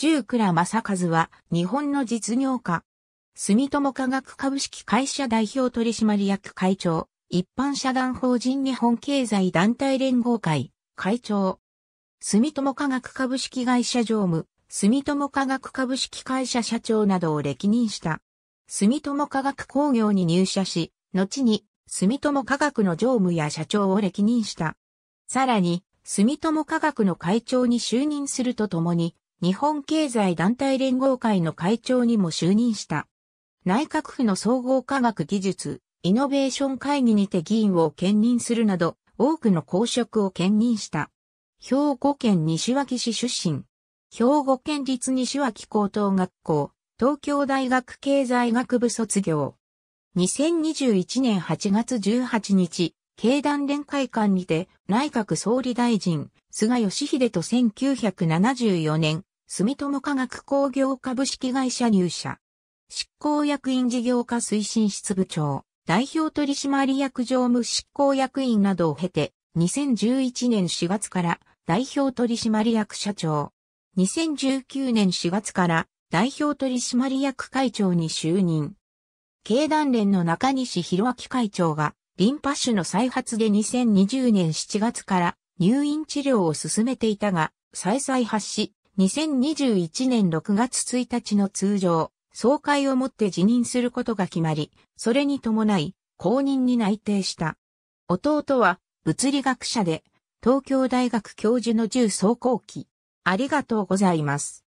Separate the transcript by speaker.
Speaker 1: 十倉正和は日本の実業家。住友科学株式会社代表取締役会長、一般社団法人日本経済団体連合会、会長。住友科学株式会社常務、住友科学株式会社社長などを歴任した。住友科学工業に入社し、後に住友科学の常務や社長を歴任した。さらに、住友科学の会長に就任するとともに、日本経済団体連合会の会長にも就任した。内閣府の総合科学技術、イノベーション会議にて議員を兼任するなど、多くの公職を兼任した。兵庫県西脇市出身。兵庫県立西脇高等学校、東京大学経済学部卒業。2021年8月18日、経団連会館にて内閣総理大臣、菅義偉と1974年、住友化学工業株式会社入社。執行役員事業化推進室部長、代表取締役常務執行役員などを経て、2011年4月から代表取締役社長。2019年4月から代表取締役会長に就任。経団連の中西博明会長がリンパ腫の再発で2020年7月から入院治療を進めていたが、再々発し、2021年6月1日の通常、総会をもって辞任することが決まり、それに伴い、公認に内定した。弟は、物理学者で、東京大学教授の重走行機。ありがとうござ
Speaker 2: います。